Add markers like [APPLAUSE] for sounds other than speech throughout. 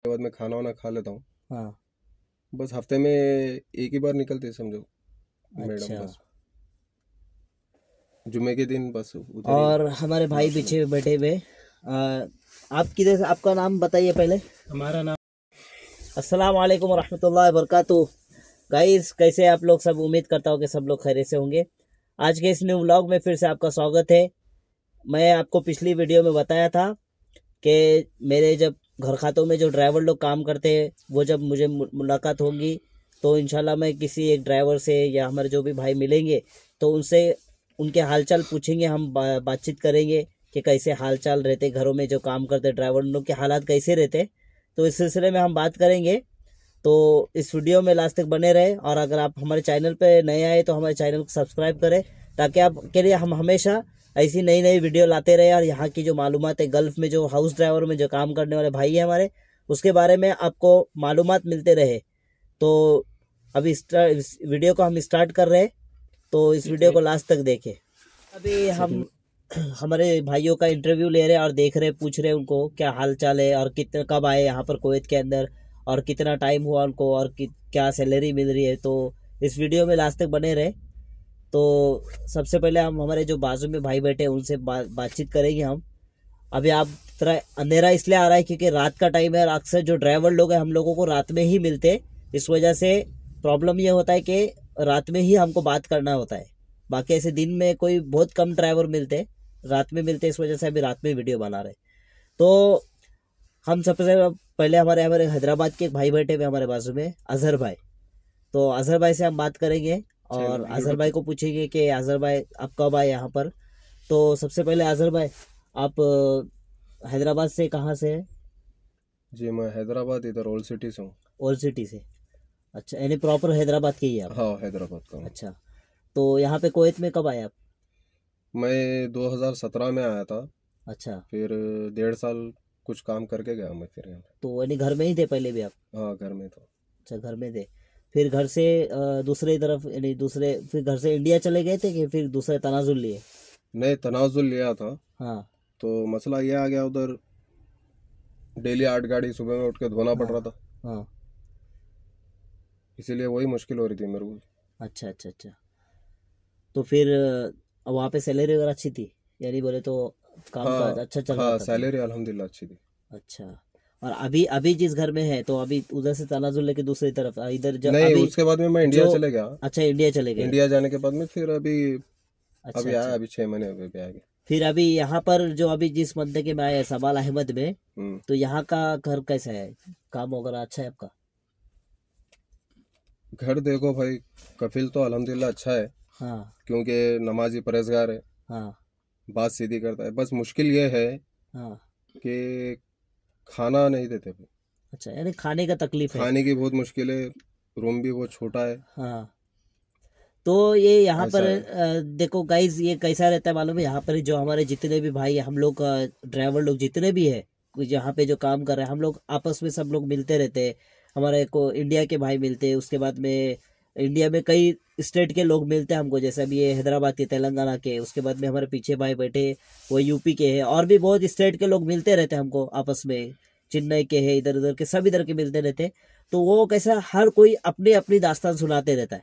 उसके बाद मैं खाना वाना खा लेता हूँ हाँ बस हफ्ते में एक ही बार निकलते समझो अच्छा। बस जुमे के दिन बस और हमारे भाई पीछे बैठे हुए आप किधर से आपका नाम बताइए पहले हमारा नाम अस्सलाम वालेकुम रहमतुल्लाहि वबरकातु गाइस कैसे आप लोग सब उम्मीद करता हूँ कि सब लोग खैर से होंगे आज के इस न्यू व्लॉग में फिर से आपका स्वागत है मैं आपको पिछली वीडियो में बताया था कि मेरे जब घर खातों में जो ड्राइवर लोग काम करते हैं वो जब मुझे मुलाकात होगी तो इनशाला मैं किसी एक ड्राइवर से या हमारे जो भी भाई मिलेंगे तो उनसे उनके हालचाल पूछेंगे हम बा, बातचीत करेंगे कि कैसे हालचाल रहते घरों में जो काम करते ड्राइवर लोग के हालात कैसे रहते तो इस सिलसिले में हम बात करेंगे तो इस वीडियो में लास्ट तक बने रहे और अगर आप हमारे चैनल पर नए आए तो हमारे चैनल को सब्सक्राइब करें ताकि आपके लिए हम हमेशा ऐसी नई नई वीडियो लाते रहे और यहाँ की जो मालूम है गल्फ में जो हाउस ड्राइवर में जो काम करने वाले भाई हैं हमारे उसके बारे में आपको मालूम मिलते रहे तो अभी वीडियो को हम स्टार्ट कर रहे हैं तो इस वीडियो को लास्ट तक देखें अभी अच्छा, हम [CLEARS THROAT] हमारे भाइयों का इंटरव्यू ले रहे और देख रहे पूछ रहे उनको क्या हाल चाल है और कितने कब आए यहाँ पर कोवैत के अंदर और कितना टाइम हुआ उनको और क्या सैलरी मिल रही है तो इस वीडियो में लास्ट तक बने रहे तो सबसे पहले हम हमारे जो बाजू में भाई बैठे हैं उनसे बा, बातचीत करेंगे हम अभी आप तरह अंधेरा इसलिए आ रहा है क्योंकि रात का टाइम है और अक्सर जो ड्राइवर लोग हैं हम लोगों को रात में ही मिलते इस वजह से प्रॉब्लम यह होता है कि रात में ही हमको बात करना होता है बाकी ऐसे दिन में कोई बहुत कम ड्राइवर मिलते रात में मिलते इस वजह से अभी रात में वीडियो बना रहे तो हम सबसे पहले हमारे हमारे हैदराबाद के एक भाई बैठे हुए हमारे बाजू में अजहर भाई तो अजहर भाई से हम बात करेंगे अच्छा, और आजहर भाई को पूछेंगे कि आजहर भाई आप कब आए यहाँ पर तो सबसे पहले आजहर भाई आप हैदराबाद से कहाँ से हैं जी मैं हैदराबाद इधर ओल्ड सिटी से हूँ ओल्ड सिटी से अच्छा यानी प्रॉपर हैदराबाद के ही आप हाँ हैदराबाद का अच्छा तो यहाँ पे कोत में कब आए आप मैं 2017 में आया था अच्छा फिर डेढ़ साल कुछ काम करके गया मैं फिर तो यानी घर में ही थे पहले भी आप हाँ घर में था अच्छा घर में थे फिर घर से दूसरे तरफ यानी दूसरे फिर घर से इंडिया चले गए थे कि फिर दूसरे तनाजुल लिए नहीं तनाजुल लिया था हाँ तो मसला ये आ गया उधर डेली आठ गाड़ी सुबह में उठ के धोना पड़ रहा था हाँ, हाँ। इसीलिए वही मुश्किल हो रही थी मेरे को अच्छा अच्छा अच्छा तो फिर वहाँ पे सैलरी वगैरह अच्छी थी यानी बोले तो काम हाँ, का अच्छा चल रहा हाँ, था सैलरी अलहमदिल्ला अच्छी थी अच्छा और अभी अभी जिस घर में है तो अभी उधर से तनाजुल लेके दूसरी तरफ इधर जब नहीं अभी उसके बाद में मैं इंडिया चले गया अच्छा इंडिया चले गए इंडिया जाने के बाद में फिर अभी अच्छा, अभी अच्छा। आया अभी छह महीने अभी आ गया फिर अभी यहाँ पर जो अभी जिस मध्य के में आया सवाल अहमद में हम्म। तो यहाँ का घर कैसा है काम वगैरह अच्छा है आपका घर देखो भाई कफिल तो अलहमदिल्ला अच्छा है हाँ। क्योंकि नमाजी परहेजगार है हाँ। बात सीधी करता है बस मुश्किल ये है हाँ। कि खाना नहीं देते फिर अच्छा यानी खाने का तकलीफ है खाने की बहुत मुश्किल है रूम भी बहुत छोटा है हाँ तो ये यहाँ पर देखो गाइज ये कैसा रहता है मालूम है यहाँ पर जो हमारे जितने भी भाई हम लोग ड्राइवर लोग जितने भी है यहाँ पे जो काम कर रहे हैं हम लोग आपस में सब लोग मिलते रहते हैं हमारे को इंडिया के भाई मिलते हैं उसके बाद में इंडिया में कई स्टेट के लोग मिलते हैं हमको जैसे अभी ये हैदराबाद के तेलंगाना के उसके बाद में हमारे पीछे भाई बैठे वो यूपी के हैं और भी बहुत स्टेट के लोग मिलते रहते हैं हमको आपस में चेन्नई के है इधर उधर के सब इधर के मिलते रहते तो वो कैसा हर कोई अपनी अपनी दास्तान सुनाते रहता है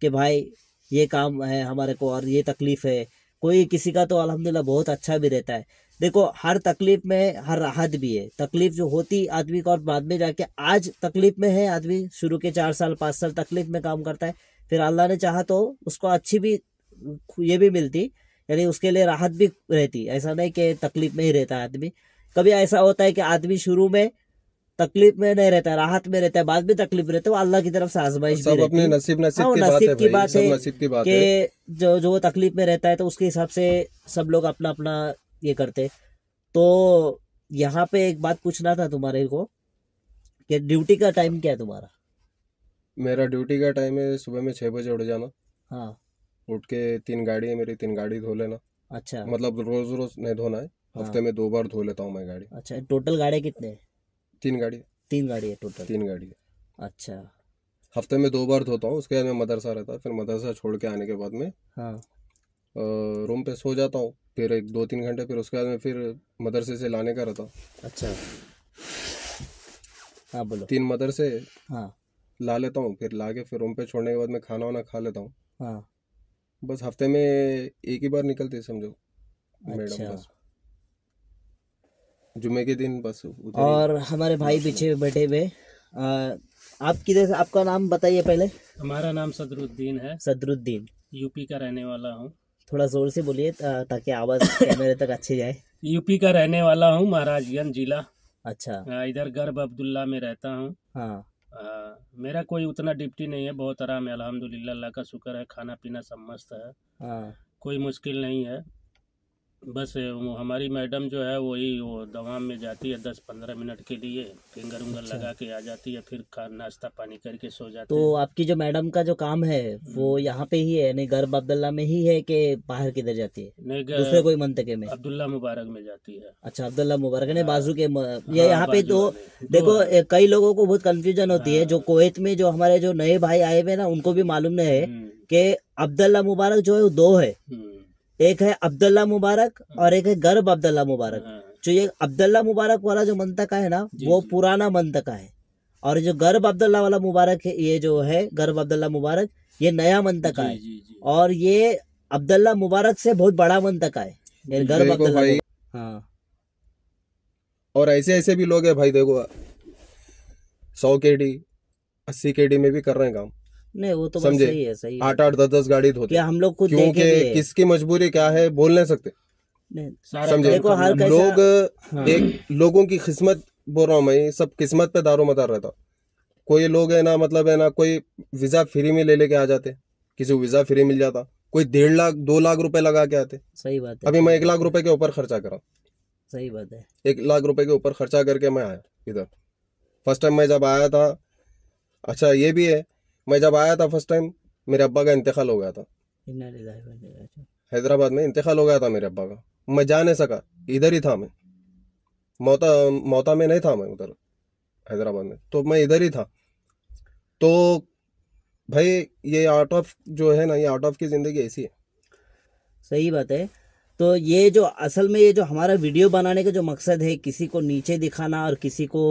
कि भाई ये काम है हमारे को और ये तकलीफ़ है कोई किसी का तो अलहमदिल्ला बहुत अच्छा भी रहता है देखो हर तकलीफ में हर राहत भी है तकलीफ जो होती आदमी को और बाद में जाके आज तकलीफ में है आदमी शुरू के चार साल पाँच साल तकलीफ में काम करता है फिर अल्लाह ने चाहा तो उसको अच्छी भी ये भी मिलती यानी उसके लिए राहत भी रहती ऐसा नहीं कि तकलीफ में ही रहता है आदमी कभी ऐसा होता है कि आदमी शुरू में तकलीफ में नहीं रहता राहत में रहता है बाद में तकलीफ रहता है अल्लाह की तरफ से आजमाइश सब अपने नसीब नसीब हाँ, की, नसीब बात की बात है नसीब की बात है कि जो जो तकलीफ में रहता है तो उसके हिसाब से सब लोग अपना अपना ये करते तो यहाँ पे एक बात पूछना था तुम्हारे को कि ड्यूटी का टाइम क्या है तुम्हारा मेरा ड्यूटी का टाइम है सुबह में छह बजे उठ जाना हाँ उठ के तीन गाड़ी है मेरी तीन गाड़ी धो लेना अच्छा मतलब रोज रोज नहीं धोना है हाँ। हफ्ते में दो बार धो लेता हूँ मैं गाड़ी अच्छा टोटल गाड़ी कितने तीन गाड़ी तीन गाड़ी है टोटल तीन गाड़ी है अच्छा हफ्ते में दो बार धोता हूँ उसके बाद में मदरसा रहता है फिर मदरसा छोड़ के आने के बाद में हाँ। रूम पे सो जाता हूँ फिर एक दो तीन घंटे फिर उसके बाद में फिर मदरसे से लाने का रहता अच्छा हाँ बोलो तीन मदरसे हाँ ला लेता हूँ फिर ला के फिर रूम पे छोड़ने के बाद मैं खाना वाना खा लेता हूँ हाँ बस हफ्ते में एक ही बार निकलते समझो अच्छा बस जुमे के दिन बस और हमारे भाई पीछे बैठे हुए आप किधर आपका नाम बताइए पहले हमारा नाम सदरुद्दीन है सदरुद्दीन यूपी का रहने वाला हूँ थोड़ा ज़ोर से बोलिए ताकि आवाज़ [COUGHS] कैमरे तक अच्छी जाए यूपी का रहने वाला हूँ महाराजगंज जिला अच्छा इधर गर्भ अब्दुल्ला में रहता हूँ हाँ आ, मेरा कोई उतना डिप्टी नहीं है बहुत आराम है अलहमदुल्ला अल्लाह का शुक्र है खाना पीना सब मस्त है आ, हाँ। कोई मुश्किल नहीं है बस हमारी मैडम जो है वही वो दवा में जाती है दस पंद्रह मिनट के लिए फिंगर उंगर अच्छा। लगा के आ जाती है फिर नाश्ता पानी करके सो जाती तो है। आपकी जो मैडम का जो काम है वो हम्म। यहाँ पे ही है नहीं गर्भ अब्दुल्ला में ही है कि बाहर किधर जाती है नहीं दूसरे कोई मंतके में अब्दुल्ला मुबारक में जाती है अच्छा अब्दुल्ला मुबारक ने हाँ। बाजू के हाँ, ये यहाँ पे तो देखो कई लोगों को बहुत कंफ्यूजन होती है हाँ। जो कोयत में जो हमारे जो नए भाई आए हुए ना उनको भी मालूम नहीं है हम्म। कि अब्दुल्ला मुबारक जो है वो दो है हम्म। एक है अब्दुल्ला मुबारक हाँ। और एक है गर्भ अब्दुल्ला मुबारक हाँ। जो ये अब्दुल्ला मुबारक वाला जो मंतका है ना वो पुराना मंतका है और जो गर्भ अब्दुल्ला वाला मुबारक है ये जो है गर्भ अब्दुल्ला मुबारक ये नया मंतका है और ये अब्दुल्ला मुबारक से बहुत बड़ा मंतका है गर्भ अब्दुल्ला हाँ और ऐसे ऐसे भी लोग है भाई देखो सौ के डी अस्सी के डी में भी कर रहे हैं काम नहीं वो तो समझे सही है सही आठ आठ दस दस गाड़ी धोते हम लोग को क्योंकि किसकी मजबूरी क्या है बोल नहीं सकते समझे लोग हाँ। एक लोगों की किस्मत बोल रहा हूँ मैं सब किस्मत पे दारो मदार रहता कोई लोग है ना मतलब है ना कोई वीजा फ्री में ले लेके आ जाते किसी को वीजा फ्री मिल जाता कोई डेढ़ लाख दो लाख रुपए लगा के आते सही बात है अभी मैं एक लाख रुपए के ऊपर खर्चा करा सही बात है एक लाख रुपए के ऊपर खर्चा करके मैं आया इधर फर्स्ट टाइम मैं जब आया था अच्छा ये भी है मैं जब आया था फर्स्ट टाइम मेरे अब्बा का इंतकाल हो गया था अच्छा। हैदराबाद में इंतकाल हो गया था मेरे अब्बा का मैं जा नहीं सका इधर ही था मैं मोता मोता में नहीं था मैं उधर हैदराबाद में तो मैं इधर ही था तो भाई ये आर्ट ऑफ जो है ना ये आर्ट ऑफ की ज़िंदगी ऐसी है सही बात है तो ये जो असल में ये जो हमारा वीडियो बनाने का जो मकसद है किसी को नीचे दिखाना और किसी को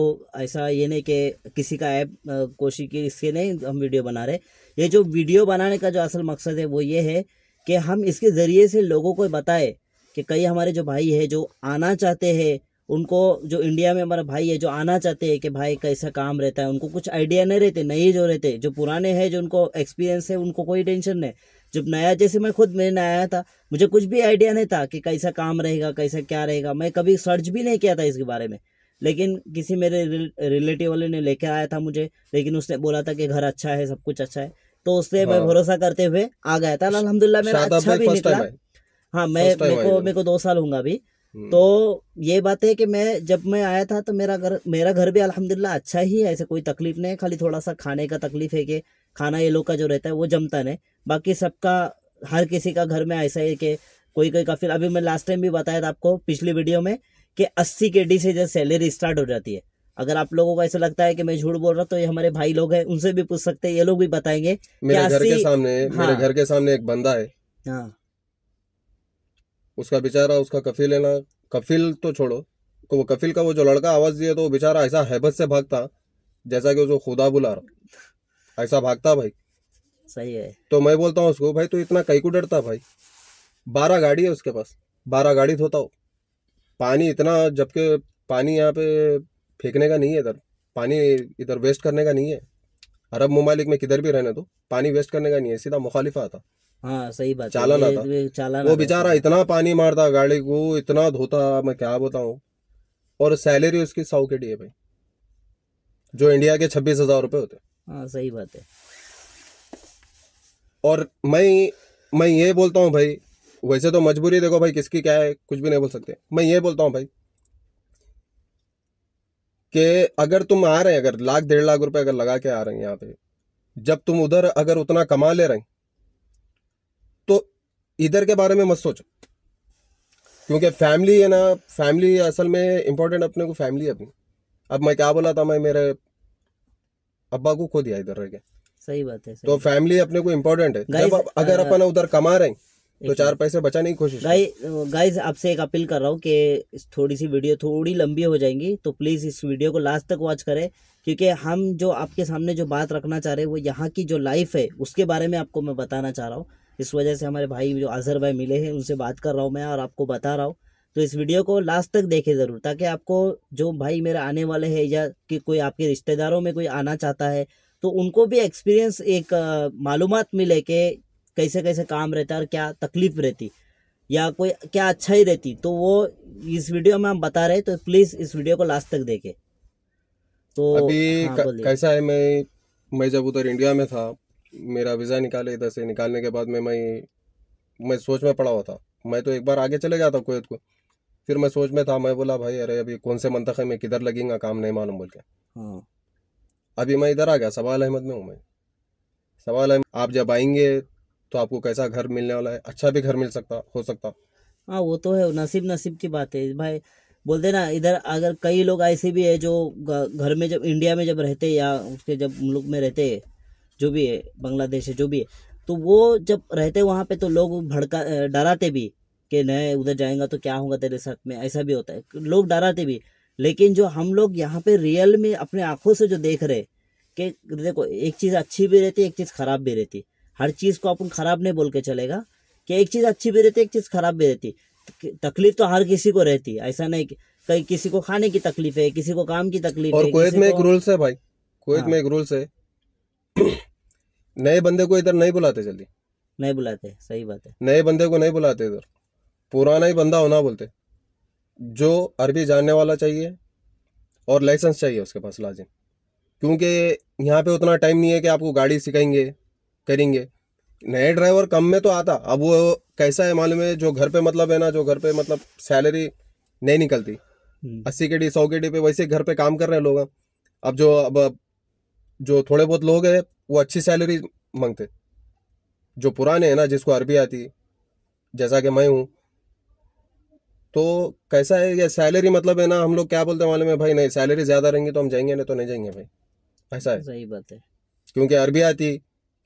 ऐसा ये नहीं कि किसी का ऐप कोशिश की इसके नहीं हम वीडियो बना रहे ये जो वीडियो बनाने का जो असल मकसद है वो ये है कि हम इसके ज़रिए से लोगों को बताएं कि कई हमारे जो भाई है जो आना चाहते हैं उनको जो इंडिया में हमारा भाई है जो आना चाहते हैं कि भाई कैसा काम रहता है उनको कुछ आइडिया नहीं रहते नए जो रहते जो पुराने हैं जो उनको एक्सपीरियंस है उनको कोई टेंशन नहीं जब नया जैसे मैं खुद मेरे नया आया था मुझे कुछ भी आइडिया नहीं था कि कैसा काम रहेगा कैसा क्या रहेगा मैं कभी सर्च भी नहीं किया था इसके बारे में लेकिन किसी मेरे रिलेटिव वाले ने लेके आया था मुझे लेकिन उसने बोला था कि घर अच्छा है सब कुछ अच्छा है तो उससे हाँ। मैं भरोसा करते हुए आ गया था अलहमदुल्ला मेरा अच्छा भी निकला हाँ मैं मेरे को मेरे को दो साल होंगे अभी हम्म। तो ये बात है कि मैं जब मैं आया था तो मेरा घर मेरा घर भी अलहमदिल्ला अच्छा ही है ऐसे कोई तकलीफ नहीं है खाली थोड़ा सा खाने का तकलीफ है कि खाना ये लोग का जो रहता है वो जमता नहीं बाकी सबका हर किसी का घर में ऐसा है कि कोई कोई का फिर अभी मैं लास्ट टाइम भी बताया था आपको पिछली वीडियो में कि अस्सी के डी से जब सैलरी स्टार्ट हो जाती है अगर आप लोगों को ऐसा लगता है कि मैं झूठ बोल रहा हूँ तो ये हमारे भाई लोग हैं उनसे भी पूछ सकते हैं ये लोग भी बताएंगे मेरे घर के सामने हाँ, मेरे घर के सामने एक बंदा है हाँ उसका बेचारा उसका कफिल है ना कफिल तो छोड़ो तो वो कफिल का वो जो लड़का आवाज दिया तो वो बेचारा ऐसा हैबत से भागता जैसा कि उसको खुदा बुला रहा ऐसा भागता भाई सही है तो मैं बोलता हूँ उसको भाई तो इतना कहीं को डरता भाई बारह गाड़ी है उसके पास बारह गाड़ी धोता हो पानी इतना जबकि पानी यहाँ पे फेंकने का नहीं है इधर पानी इधर वेस्ट करने का नहीं है अरब ममालिक में किधर भी रहने दो पानी वेस्ट करने का नहीं है सीधा मुखालिफा आता हाँ सही बात चालन आता चालन वो बेचारा इतना पानी मारता गाड़ी को इतना धोता मैं क्या बताऊँ और सैलरी उसकी सौ के डी है भाई जो इंडिया के छब्बीस हजार रुपये होते हैं हाँ सही बात है और मैं मैं ये बोलता हूँ भाई वैसे तो मजबूरी देखो भाई किसकी क्या है कुछ भी नहीं बोल सकते मैं ये बोलता हूँ भाई कि अगर तुम आ रहे हैं अगर लाख डेढ़ लाख रुपए अगर लगा के आ रहे हैं यहाँ पे जब तुम उधर अगर उतना कमा ले रहे हैं तो इधर के बारे में मत सोचो क्योंकि फैमिली है ना फैमिली असल में इम्पोर्टेंट अपने को फैमिली है अपनी अब मैं क्या बोला था मैं मेरे अब्बा को खो दिया इधर रह के सही बात है सही तो फैमिली अपने को इम्पोर्टेंट है जब अगर अपन उधर कमा रहे हैं तो चार पैसे बचाने की कोशिश गाइस आपसे एक अपील कर रहा हूँ कि थोड़ी सी वीडियो थोड़ी लंबी हो जाएंगी तो प्लीज़ इस वीडियो को लास्ट तक वॉच करें क्योंकि हम जो आपके सामने जो बात रखना चाह रहे हैं वो यहाँ की जो लाइफ है उसके बारे में आपको मैं बताना चाह रहा हूँ इस वजह से हमारे भाई जो आजहर भाई मिले हैं उनसे बात कर रहा हूँ मैं और आपको बता रहा हूँ तो इस वीडियो को लास्ट तक देखें ज़रूर ताकि आपको जो भाई मेरे आने वाले है या कि कोई आपके रिश्तेदारों में कोई आना चाहता है तो उनको भी एक्सपीरियंस एक मालूम मिले के कैसे कैसे काम रहता है और क्या तकलीफ रहती या कोई क्या अच्छा ही रहती तो वो इस वीडियो में हम बता रहे तो प्लीज़ इस वीडियो को लास्ट तक देखें तो अभी हाँ, कैसा है मैं मैं जब उधर इंडिया में था मेरा वीज़ा निकाले इधर से निकालने के बाद में मैं मैं सोच में पड़ा हुआ था मैं तो एक बार आगे चले जाता कुवैत को तो फिर मैं सोच में था मैं बोला भाई अरे अभी कौन से मंतक में किधर लगेंगे काम नहीं मालूम बोल के हाँ। अभी मैं इधर आ गया सवाल अहमद में हूँ मैं सवाल अहमद आप जब आएंगे तो आपको कैसा घर मिलने वाला है अच्छा भी घर मिल सकता हो सकता हाँ वो तो है नसीब नसीब की बात है भाई बोलते ना इधर अगर कई लोग ऐसे भी है जो घर में जब इंडिया में जब रहते या उसके जब मुल्क में रहते जो भी है बांग्लादेश है जो भी है तो वो जब रहते वहाँ पे तो लोग भड़का डराते भी कि नहीं उधर जाएंगा तो क्या होगा तेरे साथ में ऐसा भी होता है लोग डराते भी लेकिन जो हम लोग यहाँ पे रियल में अपने आंखों से जो देख रहे कि देखो एक चीज़ अच्छी भी रहती है एक चीज़ ख़राब भी रहती हर चीज़ को अपन ख़राब नहीं बोल के चलेगा कि एक चीज़ अच्छी भी रहती एक चीज़ ख़राब भी रहती तकलीफ तो हर किसी को रहती है ऐसा नहीं कि कहीं किसी को खाने की तकलीफ है किसी को काम की तकलीफ और है में एक रूल्स है भाई कोयत में हाँ। एक रूल्स है नए बंदे को इधर नहीं बुलाते जल्दी नहीं बुलाते सही बात है नए बंदे को नहीं बुलाते इधर पुराना ही बंदा होना बोलते जो अरबी जानने वाला चाहिए और लाइसेंस चाहिए उसके पास लाजिम क्योंकि यहाँ पे उतना टाइम नहीं है कि आपको गाड़ी सिखाएंगे करेंगे नए ड्राइवर कम में तो आता अब वो कैसा है मालूम है जो घर पे मतलब है ना जो घर पे मतलब सैलरी नहीं निकलती हम्म। अस्सी के डी सौ के डी पे वैसे घर पे काम कर रहे हैं लोग अब जो अब जो थोड़े बहुत लोग हैं वो अच्छी सैलरी मांगते जो पुराने हैं ना जिसको अरबी आती जैसा कि मैं हूँ तो कैसा है या सैलरी मतलब है ना हम लोग क्या बोलते हैं मालूम है भाई नहीं सैलरी ज़्यादा रहेंगी तो हम जाएंगे नहीं तो नहीं जाएंगे भाई ऐसा है सही बात है क्योंकि अरबी आती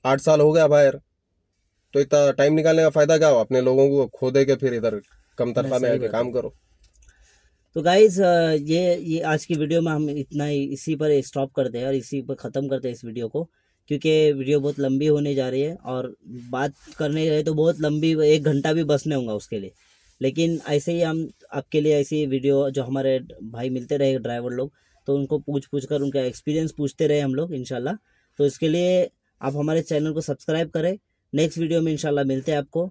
आठ साल हो गया बाहर तो इतना टाइम निकालने का फ़ायदा क्या हो अपने लोगों को खो दे के फिर इधर कम तनख्वाह में काम करो तो गाइज ये ये आज की वीडियो में हम इतना ही इसी पर स्टॉप करते हैं और इसी पर ख़त्म करते हैं इस वीडियो को क्योंकि वीडियो बहुत लंबी होने जा रही है और बात करने गए तो बहुत लंबी एक घंटा भी बसने होंगे उसके लिए लेकिन ऐसे ही हम आपके लिए ऐसी वीडियो जो हमारे भाई मिलते रहे ड्राइवर लोग तो उनको पूछ पूछ कर उनका एक्सपीरियंस पूछते रहे हम लोग इनशाला तो इसके लिए आप हमारे चैनल को सब्सक्राइब करें नेक्स्ट वीडियो में इनशाला मिलते हैं आपको